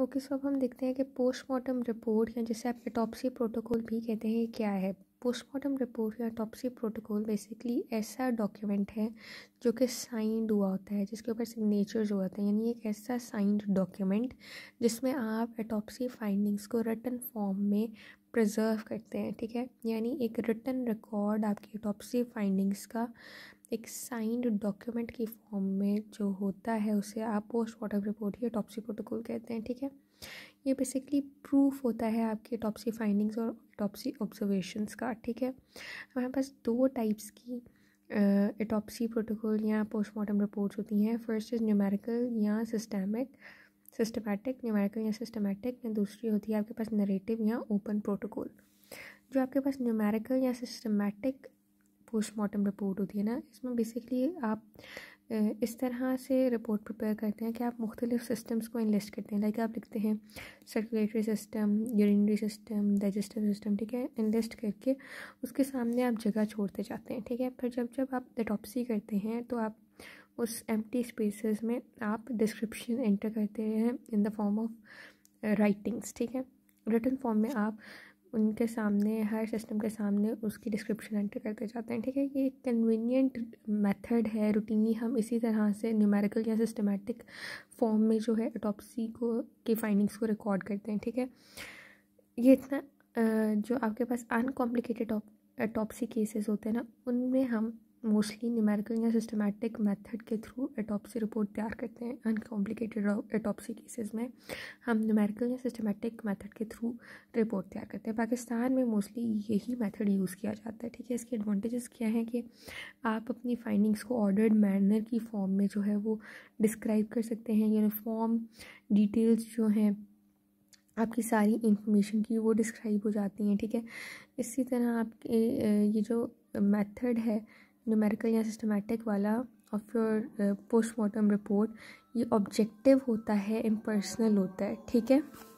okay so अब हम देखते हैं कि पोस्टमार्टम रिपोर्ट या जिसे आप एटॉपसी प्रोटोकॉल भी कहते हैं ये क्या है पोस्टमार्टम रिपोर्ट या टॉपसी प्रोटोकॉल बेसिकली ऐसा डॉक्यूमेंट है जो कि साइंड हुआ होता है जिसके ऊपर सिग्नेचर्स हुआ होता है यानी एक ऐसा साइंड डॉक्यूमेंट जिसमें आप एटॉपसी फाइंडिंग्स को रिटर्न फॉर्म में प्रिजर्व करते हैं ठीक है यानी एक रिटर्न रिकॉर्ड आपकी टॉपसी फाइंडिंग्स का एक साइंड डॉक्यूमेंट की फॉर्म में जो होता है उसे आप पोस्ट मॉर्टम रिपोर्ट या टॉपसी प्रोटोकॉल कहते हैं ठीक है ये बेसिकली प्रूफ होता है आपके टॉपसी फाइंडिंग्स और टॉपसी ऑब्जर्वेशंस का ठीक है हमारे पास दो टाइप्स की टॉपसी प्रोटोकॉल या पोस्टमार्टम रिपोर्ट्स होती हैं फर्स्ट इज़ न्यूमेरिकल या सिस्टेमिक सिस्टमैटिक न्यूमेरिकल या सिस्टमैटिक या दूसरी होती है आपके पास नरेटिव या ओपन प्रोटोकॉल जो आपके पास न्यूमेरिकल या सिस्टमैटिक पोस्टमार्टम रिपोर्ट होती है ना इसमें बेसिकली आप इस तरह से रिपोर्ट प्रिपेयर करते हैं कि आप मुख्तलिफ सिस्टम्स को इनलिस्ट करते हैं लाइक आप लिखते हैं circulatory system urinary system digestive system ठीक है इनलिस्ट करके उसके सामने आप जगह छोड़ते जाते हैं ठीक है फिर जब जब आप एटॉप्सी करते हैं तो आप उस एम्प्टी स्पेसेस में आप डिस्क्रिप्शन एंटर करते हैं in the form of writings ठीक है रिटर्न फॉर्म में आप उनके सामने हर सिस्टम के सामने उसकी डिस्क्रिप्शन एंटर करते जाते हैं ठीक है ये एक कन्वीनियंट मेथड है रूटीनली हम इसी तरह से न्यूमेरिकल या सिस्टमेटिक फॉर्म में जो है अटोपसी को की फाइंडिंग्स को रिकॉर्ड करते हैं ठीक है ये इतना uh, जो आपके पास अनकॉम्प्लिकेटेड अटोपसी केसेस होते हैं ना उनमें हम मोस्टली न्यूमेरिकल या सिस्टमेटिक मेथड के थ्रू एटोपसी रिपोर्ट तैयार करते हैं अनकॉम्प्लिकेटेड एटॉपसी केसेस में हम न्यूमेरिकल या सिस्टमेटिक मेथड के थ्रू रिपोर्ट तैयार करते हैं पाकिस्तान में मोस्टली यही मेथड यूज़ किया जाता है ठीक है इसके एडवांटेजेस क्या हैं कि आप अपनी फाइंडिंग्स को ऑर्डर्ड मैनर की फॉर्म में जो है वो डिस्क्राइब कर सकते हैं यूनिफॉर्म डिटेल्स जो हैं आपकी सारी इंफॉर्मेशन की वो डिस्क्राइब हो जाती हैं ठीक है इसी तरह आपके ये जो मेथड है न्यूमेरिकल या सिस्टमेटिक वाला ऑफ योर पोस्टमार्टम रिपोर्ट ये ऑब्जेक्टिव होता है इम्पर्सनल होता है ठीक है